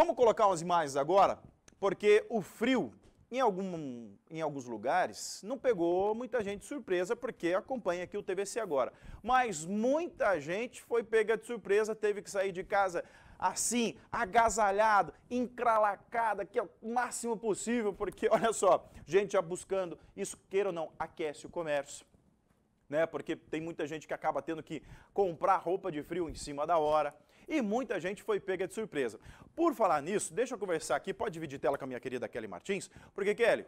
Vamos colocar umas imagens agora, porque o frio em, algum, em alguns lugares não pegou muita gente de surpresa, porque acompanha aqui o TVC agora. Mas muita gente foi pega de surpresa, teve que sair de casa assim, agasalhado, encralacada, que é o máximo possível, porque olha só, gente já buscando, isso queira ou não, aquece o comércio né? Porque tem muita gente que acaba tendo que comprar roupa de frio em cima da hora. E muita gente foi pega de surpresa. Por falar nisso, deixa eu conversar aqui, pode dividir tela com a minha querida Kelly Martins, porque Kelly,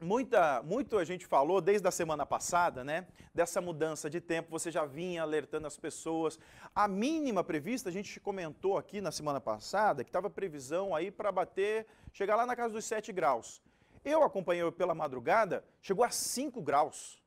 muita, muito a gente falou desde a semana passada, né? Dessa mudança de tempo, você já vinha alertando as pessoas. A mínima prevista, a gente comentou aqui na semana passada, que estava previsão aí para bater, chegar lá na casa dos 7 graus. Eu acompanhei pela madrugada, chegou a 5 graus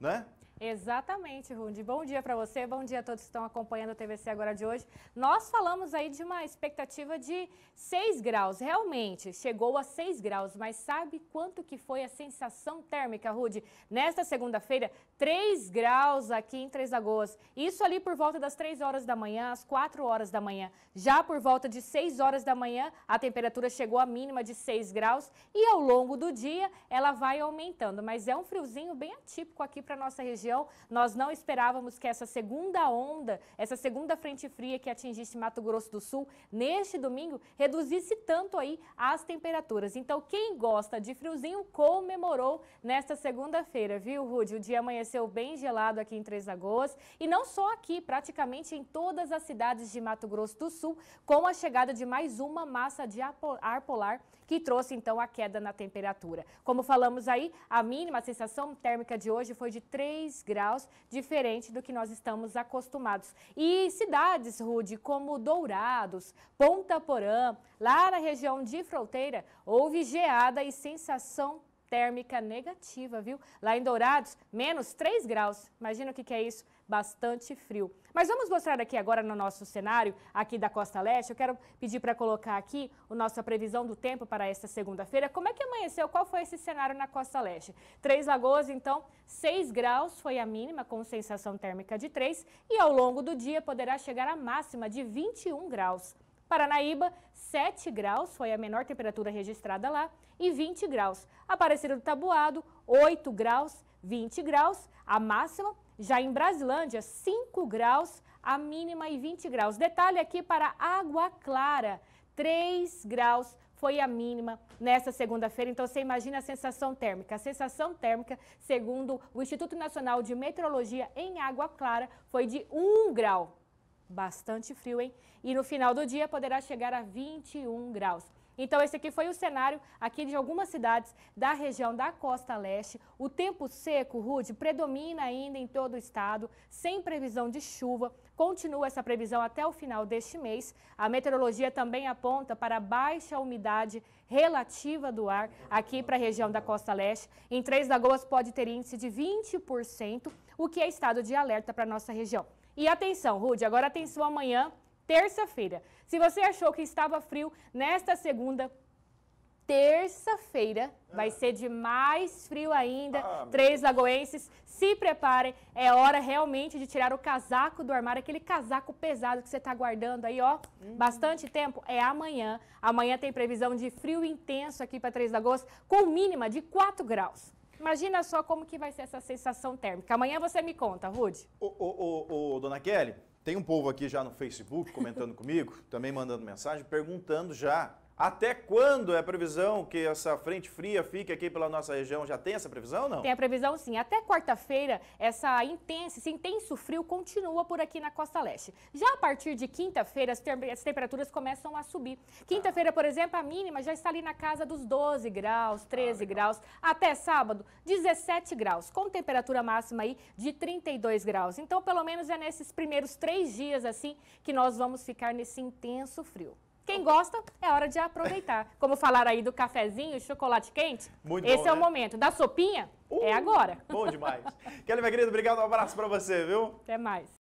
né? Exatamente, Rundi. Bom dia para você, bom dia a todos que estão acompanhando o TVC agora de hoje. Nós falamos aí de uma expectativa de 6 graus, realmente, chegou a 6 graus, mas sabe quanto que foi a sensação térmica, Rude? Nesta segunda-feira, 3 graus aqui em Três Lagoas. Isso ali por volta das 3 horas da manhã, às 4 horas da manhã. Já por volta de 6 horas da manhã, a temperatura chegou à mínima de 6 graus e ao longo do dia ela vai aumentando, mas é um friozinho bem atípico aqui para nossa região região. Nós não esperávamos que essa segunda onda, essa segunda frente fria que atingisse Mato Grosso do Sul neste domingo, reduzisse tanto aí as temperaturas. Então, quem gosta de friozinho comemorou nesta segunda-feira, viu, Rude? O dia amanheceu bem gelado aqui em Três Lagoas e não só aqui, praticamente em todas as cidades de Mato Grosso do Sul, com a chegada de mais uma massa de ar polar que trouxe então a queda na temperatura. Como falamos aí, a mínima sensação térmica de hoje foi de 3 graus, diferente do que nós estamos acostumados. E cidades, Rude, como Dourados, Ponta Porã, lá na região de fronteira, houve geada e sensação térmica negativa, viu? Lá em Dourados, menos 3 graus. Imagina o que, que é isso? Bastante frio. Mas vamos mostrar aqui agora no nosso cenário, aqui da Costa Leste. Eu quero pedir para colocar aqui a nossa previsão do tempo para esta segunda-feira. Como é que amanheceu? Qual foi esse cenário na Costa Leste? Três Lagoas, então, 6 graus foi a mínima, com sensação térmica de 3. E ao longo do dia poderá chegar a máxima de 21 graus. Paranaíba, 7 graus, foi a menor temperatura registrada lá, e 20 graus. Aparecida do Tabuado, 8 graus, 20 graus, a máxima. Já em Brasilândia, 5 graus, a mínima e 20 graus. Detalhe aqui para Água Clara, 3 graus foi a mínima nessa segunda-feira. Então você imagina a sensação térmica. A sensação térmica, segundo o Instituto Nacional de Meteorologia em Água Clara, foi de 1 grau bastante frio, hein? E no final do dia poderá chegar a 21 graus. Então esse aqui foi o cenário aqui de algumas cidades da região da costa leste. O tempo seco, Rude, predomina ainda em todo o estado, sem previsão de chuva. Continua essa previsão até o final deste mês. A meteorologia também aponta para baixa umidade relativa do ar aqui para a região da costa leste. Em Três Lagoas pode ter índice de 20%, o que é estado de alerta para a nossa região. E atenção, Rude, agora atenção amanhã, terça-feira. Se você achou que estava frio nesta segunda, terça-feira vai ah. ser de mais frio ainda. Ah, Três lagoenses, se preparem. É hora realmente de tirar o casaco do armário, aquele casaco pesado que você está guardando aí, ó, uhum. bastante tempo. É amanhã. Amanhã tem previsão de frio intenso aqui para Três Lagoas, com mínima de 4 graus. Imagina só como que vai ser essa sensação térmica. Amanhã você me conta, Rude. Ô, ô, ô, ô, dona Kelly, tem um povo aqui já no Facebook comentando comigo, também mandando mensagem, perguntando já até quando é a previsão que essa frente fria fique aqui pela nossa região? Já tem essa previsão não? Tem a previsão sim. Até quarta-feira, essa esse intenso frio continua por aqui na costa leste. Já a partir de quinta-feira, as, as, temperaturas começam a subir. Quinta-feira, por exemplo, a mínima já está ali na casa dos 12 graus, 13 ah, graus. Até sábado, 17 graus, com temperatura máxima aí de 32 graus. Então, pelo menos é nesses primeiros três dias assim que nós vamos ficar nesse intenso frio. Quem gosta, é hora de aproveitar. Como falaram aí do cafezinho, chocolate quente, Muito esse bom, é né? o momento. Da sopinha, é uh, é agora. Bom demais. Kelly, minha querida, obrigado, um abraço para você, viu? Até mais.